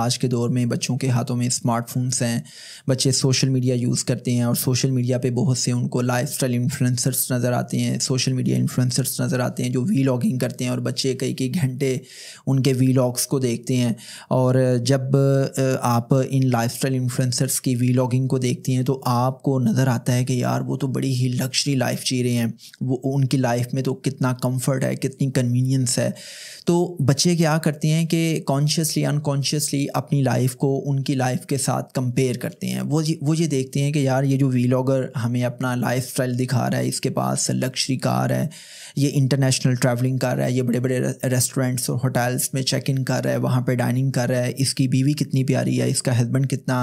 आज के दौर में बच्चों के हाथों में स्मार्टफोन्स हैं बच्चे सोशल मीडिया यूज़ करते हैं और सोशल मीडिया पे बहुत से उनको लाइफ स्टाइल इन्फ्लुंसर्स नज़र आते हैं सोशल मीडिया इन्फ्लुएंसर्स नज़र आते हैं जो वी लॉगिंग करते हैं और बच्चे कई कई घंटे उनके वी लॉग्स को देखते हैं और जब आप इन लाइफ स्टाइल इन्फ्लुएंसर्स की वी लॉगिंग को देखते हैं तो आपको नज़र आता है कि यार वो तो बड़ी ही लक्जरी लाइफ जी रहे हैं वो उनकी लाइफ में तो कितना कम्फर्ट है कितनी कन्वीनियंस है तो बच्चे क्या करते हैं कि कॉन्शियसली अनकॉन्शियसली अपनी लाइफ को उनकी लाइफ के साथ कंपेयर करते हैं वो वो ये देखते हैं कि यार ये जो वीलॉगर हमें अपना लाइफ स्टाइल दिखा रहा है इसके पास लक्ज़री कार है ये इंटरनेशनल ट्रैवलिंग कर रहा है ये बड़े बड़े रेस्टोरेंट्स और होटल्स में चेक इन कर रहा है वहाँ पर डाइनिंग कर रहा है इसकी बीवी कितनी प्यारी है इसका हस्बैंड कितना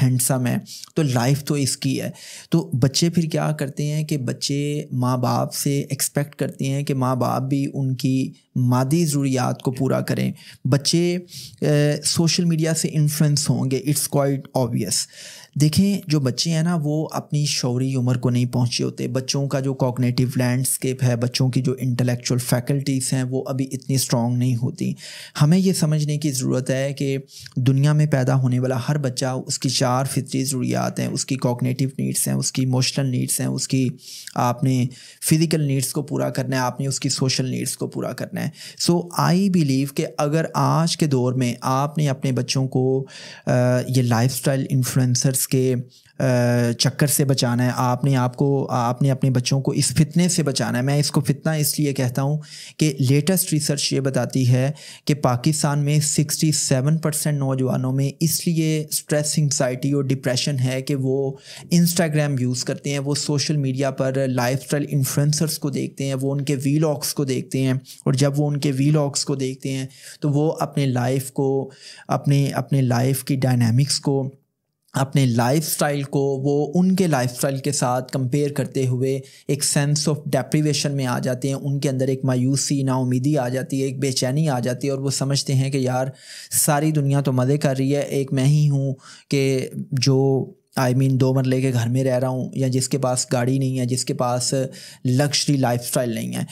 हैंडसम है तो लाइफ तो इसकी है तो बच्चे फिर क्या करते हैं कि बच्चे माँ बाप से एक्सपेक्ट करते हैं कि माँ बाप भी उनकी मादी ज़रूरियात को पूरा करें बच्चे सोशल सोशल मीडिया से इन्फ्लुएंस होंगे इट्स क्वाइट ऑब्वियस देखें जो बच्चे हैं ना वो अपनी शौरी उम्र को नहीं पहुँचे होते बच्चों का जो कॉग्नेटिव लैंडस्केप है बच्चों की जो इंटेलेक्चुअल फैकल्टीज़ हैं वो अभी इतनी स्ट्रॉन्ग नहीं होती हमें ये समझने की ज़रूरत है कि दुनिया में पैदा होने वाला हर बच्चा उसकी चार फितरी ज़रूरियात हैं उसकी कॉग्नेटिव नीड्स हैं उसकी इमोशनल नीड्स हैं उसकी आपने फ़िज़िकल नीड्स को पूरा करना है आपने उसकी सोशल नीड्स को पूरा करना है सो आई बिलीव कि अगर आज के दौर में आपने अपने बच्चों को ये लाइफ स्टाइल इन्फ्लुंसर्स के चक्कर से बचाना है आपने आपको आपने अपने बच्चों को इस फितने से बचाना है मैं इसको फितना इसलिए कहता हूँ कि लेटेस्ट रिसर्च ये बताती है कि पाकिस्तान में 67 परसेंट नौजवानों में इसलिए स्ट्रेस इंगजाइटी और डिप्रेशन है कि वो इंस्टाग्राम यूज़ करते हैं वो सोशल मीडिया पर लाइफ स्टाइल इन्फ्लुंसर्स को देखते हैं वो उनके वीलॉग्स को देखते हैं और जब वो उनके वीलॉग्स को देखते हैं तो वो अपने लाइफ को अपने अपने लाइफ की डायनामिक्स को अपने लाइफस्टाइल को वो उनके लाइफस्टाइल के साथ कंपेयर करते हुए एक सेंस ऑफ डेप्रीवेशन में आ जाते हैं उनके अंदर एक मायूसी नाउमीदी आ जाती है एक बेचैनी आ जाती है और वो समझते हैं कि यार सारी दुनिया तो मज़े कर रही है एक मैं ही हूँ कि जो आई I मीन mean, दो मरले के घर में रह रहा हूँ या जिसके पास गाड़ी नहीं है जिसके पास लक्जरी लाइफ नहीं है